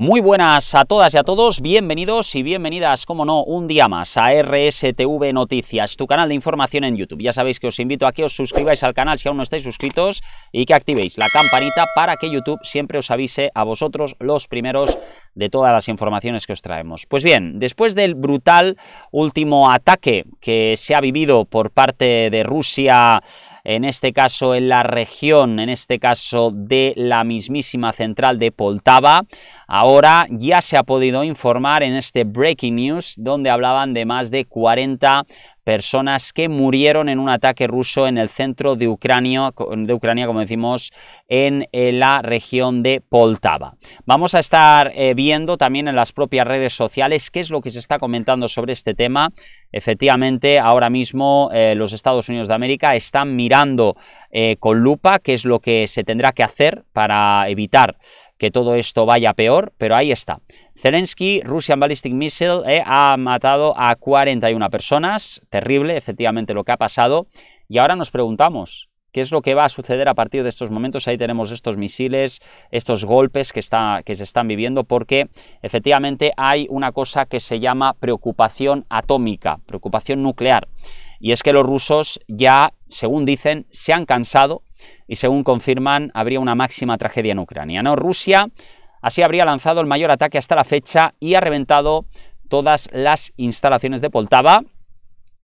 Muy buenas a todas y a todos, bienvenidos y bienvenidas, como no, un día más a RSTV Noticias, tu canal de información en YouTube. Ya sabéis que os invito a que os suscribáis al canal si aún no estáis suscritos y que activéis la campanita para que YouTube siempre os avise a vosotros los primeros de todas las informaciones que os traemos. Pues bien, después del brutal último ataque que se ha vivido por parte de Rusia en este caso en la región, en este caso de la mismísima central de Poltava. Ahora ya se ha podido informar en este Breaking News, donde hablaban de más de 40 personas que murieron en un ataque ruso en el centro de Ucrania, de Ucrania como decimos, en eh, la región de Poltava. Vamos a estar eh, viendo también en las propias redes sociales qué es lo que se está comentando sobre este tema. Efectivamente, ahora mismo eh, los Estados Unidos de América están mirando con lupa qué es lo que se tendrá que hacer para evitar que todo esto vaya peor, pero ahí está. Zelensky, Russian Ballistic Missile, eh, ha matado a 41 personas. Terrible, efectivamente, lo que ha pasado. Y ahora nos preguntamos, qué es lo que va a suceder a partir de estos momentos. Ahí tenemos estos misiles, estos golpes que, está, que se están viviendo, porque efectivamente hay una cosa que se llama preocupación atómica, preocupación nuclear. Y es que los rusos ya, según dicen, se han cansado y según confirman habría una máxima tragedia en Ucrania. ¿no? Rusia así habría lanzado el mayor ataque hasta la fecha y ha reventado todas las instalaciones de Poltava.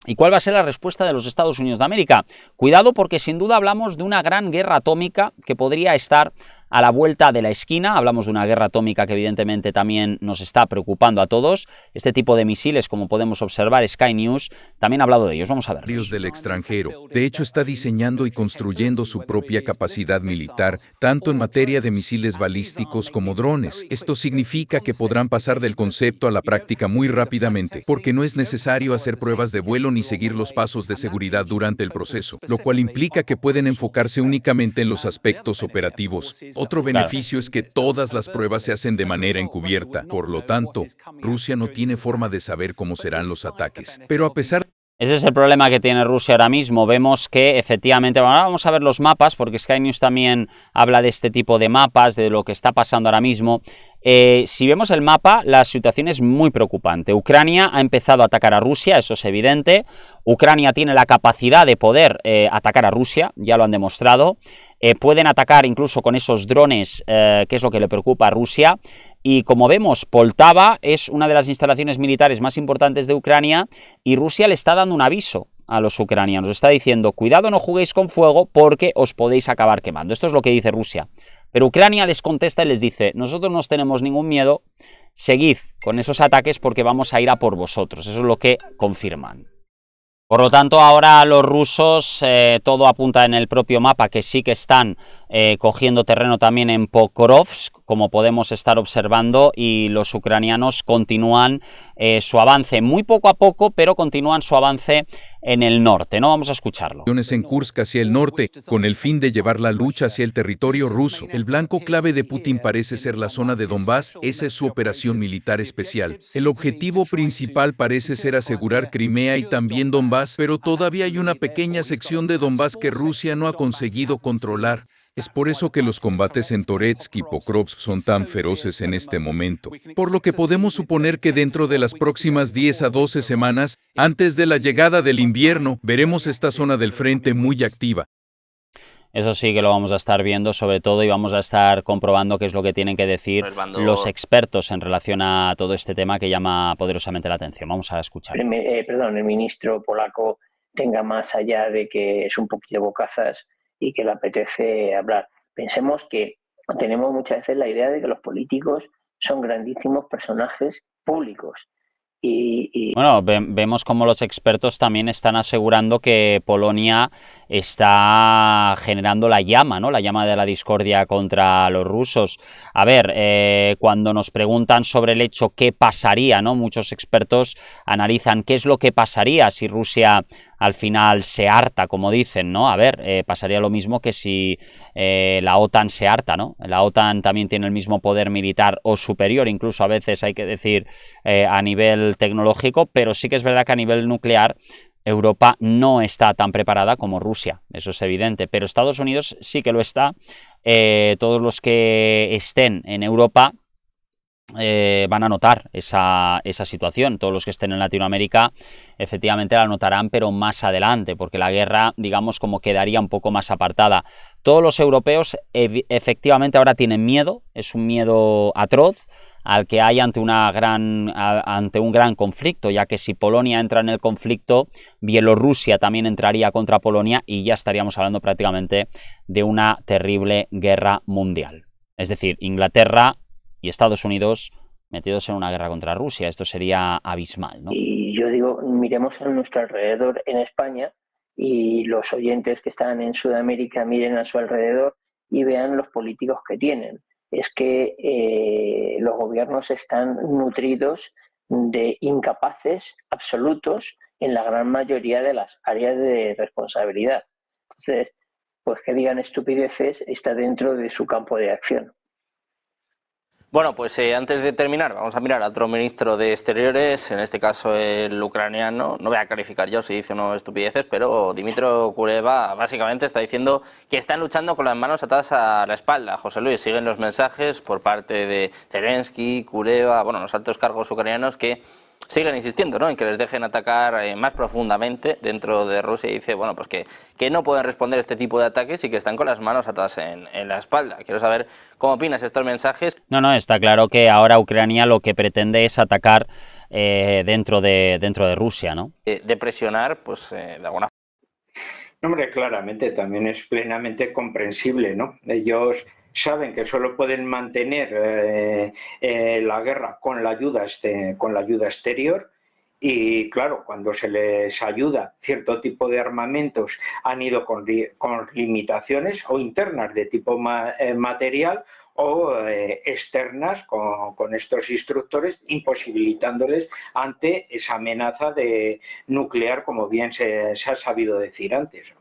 ¿Y cuál va a ser la respuesta de los Estados Unidos de América? Cuidado porque sin duda hablamos de una gran guerra atómica que podría estar a la vuelta de la esquina. Hablamos de una guerra atómica que evidentemente también nos está preocupando a todos. Este tipo de misiles, como podemos observar, Sky News también ha hablado de ellos. Vamos a ver. del extranjero. De hecho, está diseñando y construyendo su propia capacidad militar, tanto en materia de misiles balísticos como drones. Esto significa que podrán pasar del concepto a la práctica muy rápidamente, porque no es necesario hacer pruebas de vuelo ni seguir los pasos de seguridad durante el proceso, lo cual implica que pueden enfocarse únicamente en los aspectos operativos otro beneficio es que todas las pruebas se hacen de manera encubierta. Por lo tanto, Rusia no tiene forma de saber cómo serán los ataques. Pero a pesar ese es el problema que tiene Rusia ahora mismo. Vemos que efectivamente, bueno, ahora vamos a ver los mapas, porque Sky News también habla de este tipo de mapas, de lo que está pasando ahora mismo. Eh, si vemos el mapa, la situación es muy preocupante. Ucrania ha empezado a atacar a Rusia, eso es evidente. Ucrania tiene la capacidad de poder eh, atacar a Rusia, ya lo han demostrado. Eh, pueden atacar incluso con esos drones, que es lo que le preocupa a Rusia. Y como vemos, Poltava es una de las instalaciones militares más importantes de Ucrania y Rusia le está dando un aviso a los ucranianos. Está diciendo, cuidado, no juguéis con fuego porque os podéis acabar quemando. Esto es lo que dice Rusia pero Ucrania les contesta y les dice, nosotros no tenemos ningún miedo, seguid con esos ataques porque vamos a ir a por vosotros. Eso es lo que confirman. Por lo tanto, ahora los rusos, eh, todo apunta en el propio mapa que sí que están eh, cogiendo terreno también en Pokrovsk, como podemos estar observando, y los ucranianos continúan eh, su avance muy poco a poco, pero continúan su avance en el norte. No vamos a escucharlo. En Kursk hacia el norte, con el fin de llevar la lucha hacia el territorio ruso. El blanco clave de Putin parece ser la zona de Donbass, esa es su operación militar especial. El objetivo principal parece ser asegurar Crimea y también Donbass, pero todavía hay una pequeña sección de Donbass que Rusia no ha conseguido controlar. Es por eso que los combates en Toretsk y Pokrovsk son tan feroces en este momento, por lo que podemos suponer que dentro de las próximas 10 a 12 semanas, antes de la llegada del invierno, veremos esta zona del frente muy activa. Eso sí que lo vamos a estar viendo, sobre todo, y vamos a estar comprobando qué es lo que tienen que decir pues los expertos en relación a todo este tema que llama poderosamente la atención. Vamos a escuchar. Eh, perdón, el ministro polaco tenga más allá de que es un poquito bocazas y que le apetece hablar. Pensemos que tenemos muchas veces la idea de que los políticos son grandísimos personajes públicos. Y, Bueno, vemos como los expertos también están asegurando que Polonia está generando la llama, ¿no? La llama de la discordia contra los rusos. A ver, eh, cuando nos preguntan sobre el hecho qué pasaría, ¿no? Muchos expertos analizan qué es lo que pasaría si Rusia al final se harta, como dicen, ¿no? A ver, eh, pasaría lo mismo que si eh, la OTAN se harta, ¿no? La OTAN también tiene el mismo poder militar o superior, incluso a veces hay que decir eh, a nivel tecnológico, pero sí que es verdad que a nivel nuclear Europa no está tan preparada como Rusia, eso es evidente, pero Estados Unidos sí que lo está. todos los que estén en Europa eh, van a notar esa, situación. Todos los que estén en Latinoamérica efectivamente la notarán, pero más adelante, porque la guerra, digamos, como quedaría un poco más apartada. Todos los europeos efectivamente ahora tienen miedo, es un miedo atroz al que hay ante, una gran, ante un gran conflicto, ya que si Polonia entra en el conflicto, Bielorrusia también entraría contra Polonia y ya estaríamos hablando prácticamente de una terrible guerra mundial. Es decir, Inglaterra y Estados Unidos metidos en una guerra contra Rusia. Esto sería abismal, ¿no? Y yo digo, miremos a nuestro alrededor en España y los oyentes que están en Sudamérica miren a su alrededor y vean los políticos que tienen. Es que eh, los gobiernos están nutridos de incapaces absolutos en la gran mayoría de las áreas de responsabilidad. Entonces, pues que digan estupideces está dentro de su campo de acción. Bueno, pues eh, antes de terminar, vamos a mirar a otro ministro de Exteriores, en este caso el ucraniano. No voy a calificar yo si dice no estupideces, pero Dimitro Kureva básicamente está diciendo que están luchando con las manos atadas a la espalda. José Luis, siguen los mensajes por parte de Zelensky, Kureva, bueno, los altos cargos ucranianos que siguen insistiendo ¿no? en que les dejen atacar eh, más profundamente dentro de Rusia y dice bueno, pues que, que no pueden responder este tipo de ataques y que están con las manos atadas en, la espalda. Quiero saber cómo opinas estos mensajes. No, no, está claro que ahora Ucrania lo que pretende es atacar eh, dentro, de, dentro de Rusia, ¿no? Eh, de presionar, pues de alguna forma. hombre, claramente, también es plenamente comprensible, ¿no? Ellos saben que solo pueden mantener eh, eh, la guerra con la, ayuda este, con la ayuda exterior y claro, cuando se les ayuda cierto tipo de armamentos han ido con, limitaciones o internas de tipo eh, material o eh, externas con, estos instructores, imposibilitándoles ante esa amenaza de nuclear, como bien se, ha sabido decir antes.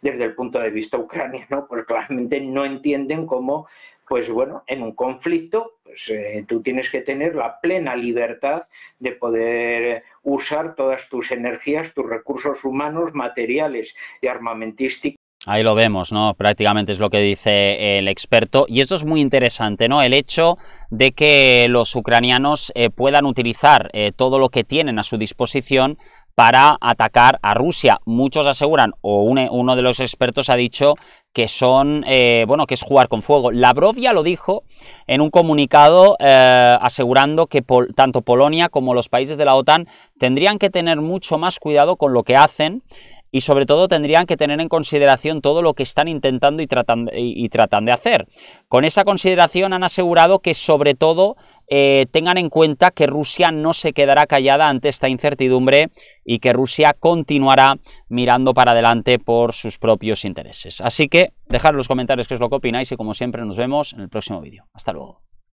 desde el punto de vista ucraniano, pues claramente no entienden cómo pues bueno, en un conflicto, pues eh, tú tienes que tener la plena libertad de poder usar todas tus energías, tus recursos humanos, materiales y armamentísticos Ahí lo vemos, ¿no? Prácticamente es lo que dice el experto. Y esto es muy interesante, ¿no? El hecho de que los ucranianos eh, puedan utilizar eh, todo lo que tienen a su disposición para atacar a Rusia. Muchos aseguran, o uno de los expertos ha dicho que son, eh, bueno, que es jugar con fuego. Lavrov ya lo dijo en un comunicado asegurando que tanto Polonia como los países de la OTAN tendrían que tener mucho más cuidado con lo que hacen y sobre todo tendrían que tener en consideración todo lo que están intentando y tratan, de hacer. Con esa consideración han asegurado que sobre todo eh, tengan en cuenta que Rusia no se quedará callada ante esta incertidumbre y que Rusia continuará mirando para adelante por sus propios intereses. Así que dejad en los comentarios qué es lo que opináis y como siempre nos vemos en el próximo vídeo. Hasta luego.